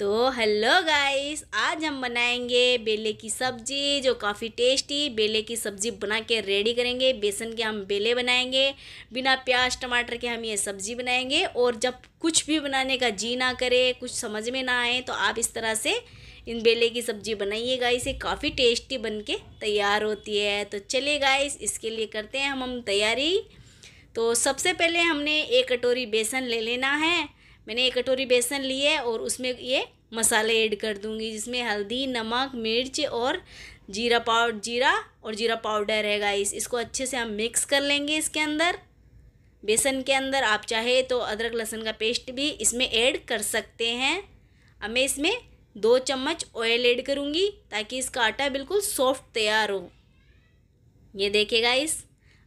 तो hello guys आज हम बनाएंगे बेले की सब्जी जो काफ़ी टेस्टी बेले की सब्जी बना के रेडी करेंगे बेसन के हम बेले बनाएंगे बिना प्याज टमाटर के हम ये सब्जी बनाएंगे और जब कुछ भी बनाने का जी ना करे कुछ समझ में ना आए तो आप इस तरह से इन बेले की सब्जी बनाइए गाइस ये काफ़ी टेस्टी बन के तैयार होती है तो चलिए गाइस इसके लिए करते हैं हम हम तैयारी तो सबसे पहले हमने एक कटोरी बेसन ले लेना है मैंने एक कटोरी बेसन ली है और उसमें ये मसाले ऐड कर दूंगी जिसमें हल्दी नमक मिर्च और जीरा पाउडर जीरा और जीरा पाउडर है गाइस इसको अच्छे से हम मिक्स कर लेंगे इसके अंदर बेसन के अंदर आप चाहे तो अदरक लहसुन का पेस्ट भी इसमें ऐड कर सकते हैं अब मैं इसमें दो चम्मच ऑयल ऐड करूँगी ताकि इसका आटा बिल्कुल सॉफ्ट तैयार हो ये देखिए गाइस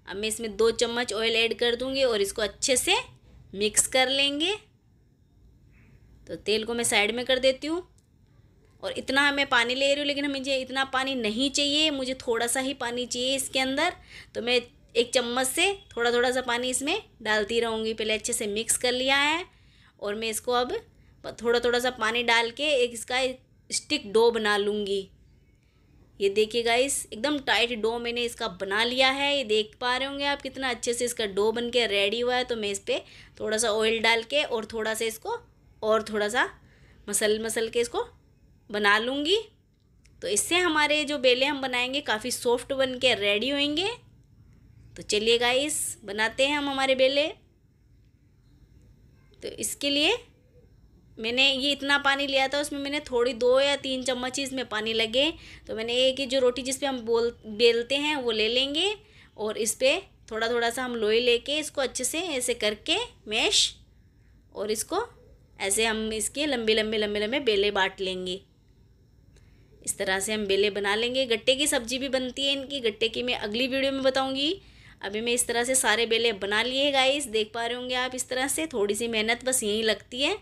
अब मैं इसमें दो चम्मच ऑयल ऐड कर दूँगी और इसको अच्छे से मिक्स कर लेंगे तो तेल को मैं साइड में कर देती हूँ और इतना मैं पानी ले रही हूँ लेकिन मुझे इतना पानी नहीं चाहिए मुझे थोड़ा सा ही पानी चाहिए इसके अंदर तो मैं एक चम्मच से थोड़ा थोड़ा सा पानी इसमें डालती रहूँगी पहले अच्छे से मिक्स कर लिया है और मैं इसको अब थोड़ा थोड़ा सा पानी डाल के एक इसका स्टिक डो बना लूँगी ये देखिए गाइस एकदम टाइट डो मैंने इसका बना लिया है ये देख पा रहे होंगे आप कितना अच्छे से इसका डो बन के रेडी हुआ है तो मैं इस पर थोड़ा सा ऑयल डाल के और थोड़ा सा इसको और थोड़ा सा मसल मसल के इसको बना लूँगी तो इससे हमारे जो बेले हम बनाएंगे काफ़ी सॉफ्ट बन के रेडी होंगे तो चलिए गाइस बनाते हैं हम हमारे बेले तो इसके लिए मैंने ये इतना पानी लिया था उसमें मैंने थोड़ी दो या तीन चम्मच ही इसमें पानी लगे तो मैंने एक ही जो रोटी जिसपे हम बोल बेलते हैं वो ले लेंगे और इस पर थोड़ा थोड़ा सा हम लोई लेके इसको अच्छे से ऐसे करके मैश और इसको ऐसे हम इसके लंबे लंबे लंबे लंबे बेले बांट लेंगे इस तरह से हम बेले बना लेंगे गट्टे की सब्जी भी बनती है इनकी गट्टे की मैं अगली वीडियो में बताऊंगी अभी मैं इस तरह से सारे बेले बना लिए गाइस देख पा रहे होंगे आप इस तरह से थोड़ी सी मेहनत बस यहीं लगती है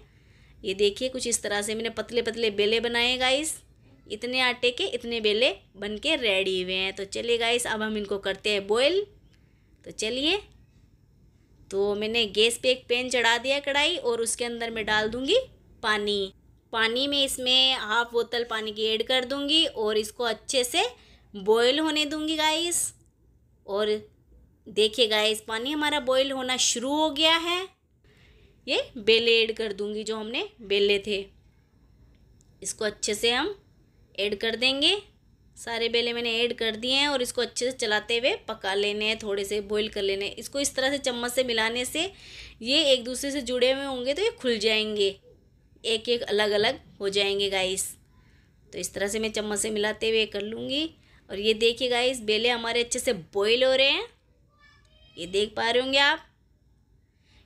ये देखिए कुछ इस तरह से मैंने पतले पतले बेले बनाए गाइस इतने आटे के इतने बेले बन के रेडी हुए हैं तो चलिए गाइस अब हम इनको करते हैं बॉयल तो चलिए तो मैंने गैस पे एक पैन चढ़ा दिया कढ़ाई और उसके अंदर मैं डाल दूँगी पानी पानी में इसमें हाफ बोतल पानी की ऐड कर दूँगी और इसको अच्छे से बॉयल होने दूँगी गाइस और देखिए गाइस पानी हमारा बॉयल होना शुरू हो गया है ये बेले ऐड कर दूँगी जो हमने बेले थे इसको अच्छे से हम ऐड कर देंगे सारे बेले मैंने ऐड कर दिए हैं और इसको अच्छे से चलाते हुए पका लेने हैं थोड़े से बॉईल कर लेने हैं इसको इस तरह से चम्मच से मिलाने से ये एक दूसरे से जुड़े हुए होंगे तो ये खुल जाएंगे एक एक अलग अलग हो जाएंगे गाइस तो इस तरह से मैं चम्मच से मिलाते हुए कर लूँगी और ये देखिए गाइस बेले हमारे अच्छे से बॉयल हो रहे हैं ये देख पा रहे होंगे आप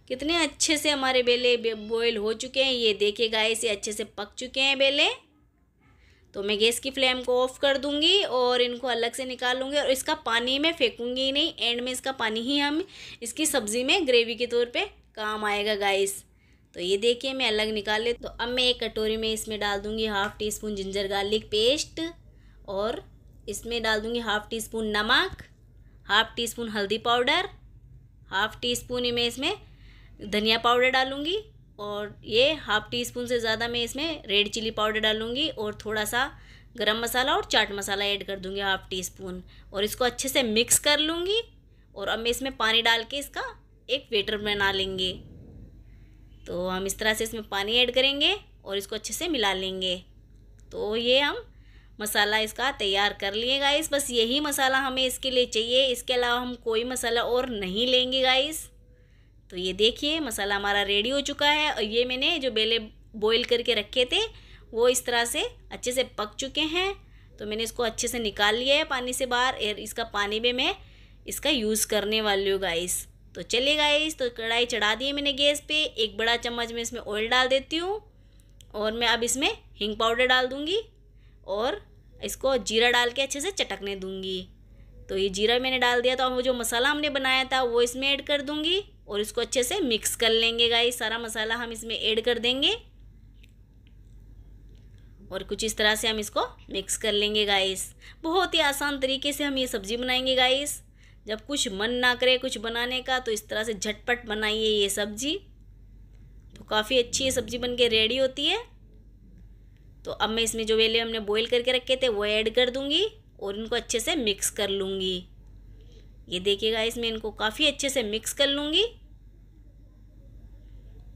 कितने अच्छे से हमारे बेले बॉयल हो चुके हैं ये देखिए गाइस ये अच्छे से पक चुके हैं बेले तो मैं गैस की फ्लेम को ऑफ़ कर दूंगी और इनको अलग से निकाल लूँगी और इसका पानी मैं फेंकूँगी नहीं एंड में इसका पानी ही हम इसकी सब्ज़ी में ग्रेवी के तौर पर काम आएगा गाइस तो ये देखिए मैं अलग निकाल ले तो अब मैं एक कटोरी में इसमें डाल दूँगी half teaspoon ginger garlic paste और इसमें डाल दूँगी हाफ़ टी स्पून नमक हाफ़ टी स्पून हल्दी पाउडर हाफ़ टी स्पून ही मैं इसमें धनिया पाउडर डालूँगी और ये हाफ़ टी स्पून से ज़्यादा मैं इसमें रेड चिली पाउडर डालूँगी और थोड़ा सा गरम मसाला और चाट मसाला ऐड कर दूँगी हाफ़ टी स्पून और इसको अच्छे से मिक्स कर लूँगी और अब मैं इसमें पानी डाल के इसका एक वेटर बना लेंगे तो हम इस तरह से इसमें पानी ऐड करेंगे और इसको अच्छे से मिला लेंगे तो ये हम मसाला इसका तैयार कर लिए गाइस बस यही मसाला हमें इसके लिए चाहिए इसके अलावा हम कोई मसाला और नहीं लेंगे गाइस तो ये देखिए मसाला हमारा रेडी हो चुका है और ये मैंने जो बेले बॉईल करके रखे थे वो इस तरह से अच्छे से पक चुके हैं तो मैंने इसको अच्छे से निकाल लिया है पानी से बाहर और इसका पानी भी मैं इसका यूज़ करने वाली हूँ गाइस तो चलिए गाइस तो कढ़ाई चढ़ा दी मैंने गैस पर एक बड़ा चम्मच में इसमें ऑयल डाल देती हूँ और मैं अब इसमें हिंग पाउडर डाल दूँगी और इसको जीरा डाल के अच्छे से चटकने दूँगी तो ये जीरा मैंने डाल दिया तो अब वो जो मसाला हमने बनाया था वो इसमें ऐड कर दूँगी और इसको अच्छे से मिक्स कर लेंगे गाइस सारा मसाला हम इसमें ऐड कर देंगे और कुछ इस तरह से हम इसको मिक्स कर लेंगे गाइस बहुत ही आसान तरीके से हम ये सब्ज़ी बनाएंगे गाइस जब कुछ मन ना करे कुछ बनाने का तो इस तरह से झटपट बनाइए ये सब्ज़ी तो काफ़ी अच्छी ये सब्ज़ी बन के रेडी होती है तो अब मैं इसमें जो वेले हमने बॉईल करके रखे थे वो ऐड कर दूँगी और इनको अच्छे से मिक्स कर लूँगी ये देखिएगा इसमें इनको काफ़ी अच्छे से मिक्स कर लूँगी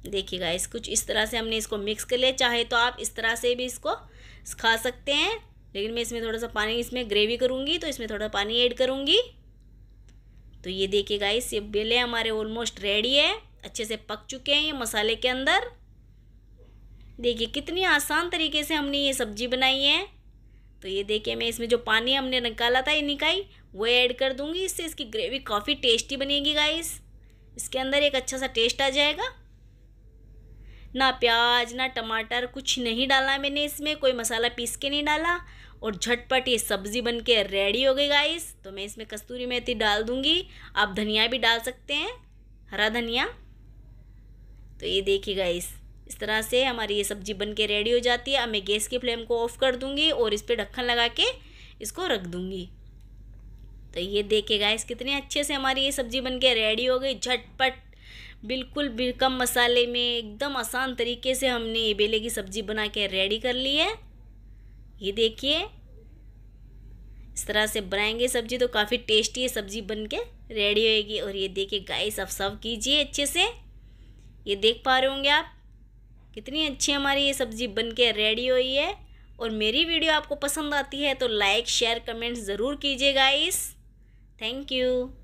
देखिए गाइस कुछ इस तरह से हमने इसको मिक्स कर लिया चाहे तो आप इस तरह से भी इसको खा सकते हैं लेकिन मैं इसमें थोड़ा सा पानी इसमें ग्रेवी करूँगी तो इसमें थोड़ा पानी ऐड करूँगी तो ये देखिए गाइस ये बेले हमारे ऑलमोस्ट रेडी है अच्छे से पक चुके हैं ये मसाले के अंदर देखिए कितनी आसान तरीके से हमने ये सब्जी बनाई है तो ये देखिए मैं इसमें जो पानी हमने निकाला था ये निकाई वो ऐड कर दूँगी इससे इसकी ग्रेवी काफ़ी टेस्टी बनेगी गाइस इसके अंदर एक अच्छा सा टेस्ट आ जाएगा ना प्याज ना टमाटर कुछ नहीं डाला मैंने इसमें कोई मसाला पीस के नहीं डाला और झटपट ये सब्ज़ी बन के रेडी हो गई गाइस तो मैं इसमें कस्तूरी मेथी डाल दूँगी आप धनिया भी डाल सकते हैं हरा धनिया तो ये देखिए गाइस इस तरह से हमारी ये सब्जी बन के रेडी हो जाती है अब मैं गैस की फ्लेम को ऑफ़ कर दूँगी और इस पर ढक्कन लगा के इसको रख दूँगी तो ये देखे गाइस कितने अच्छे से हमारी ये सब्ज़ी बन के रेडी हो गई झटपट बिल्कुल भी कम मसाले में एकदम आसान तरीके से हमने ये बेले की सब्ज़ी बना के रेडी कर ली है ये देखिए इस तरह से बनाएंगे सब्ज़ी तो काफ़ी टेस्टी है सब्ज़ी बन के रेडी होएगी और ये देखिए गाइस आप सर्व कीजिए अच्छे से ये देख पा रहे होंगे आप कितनी अच्छी हमारी ये सब्ज़ी बन के रेडी हुई है और मेरी वीडियो आपको पसंद आती है तो लाइक शेयर कमेंट्स ज़रूर कीजिएगा इस थैंक यू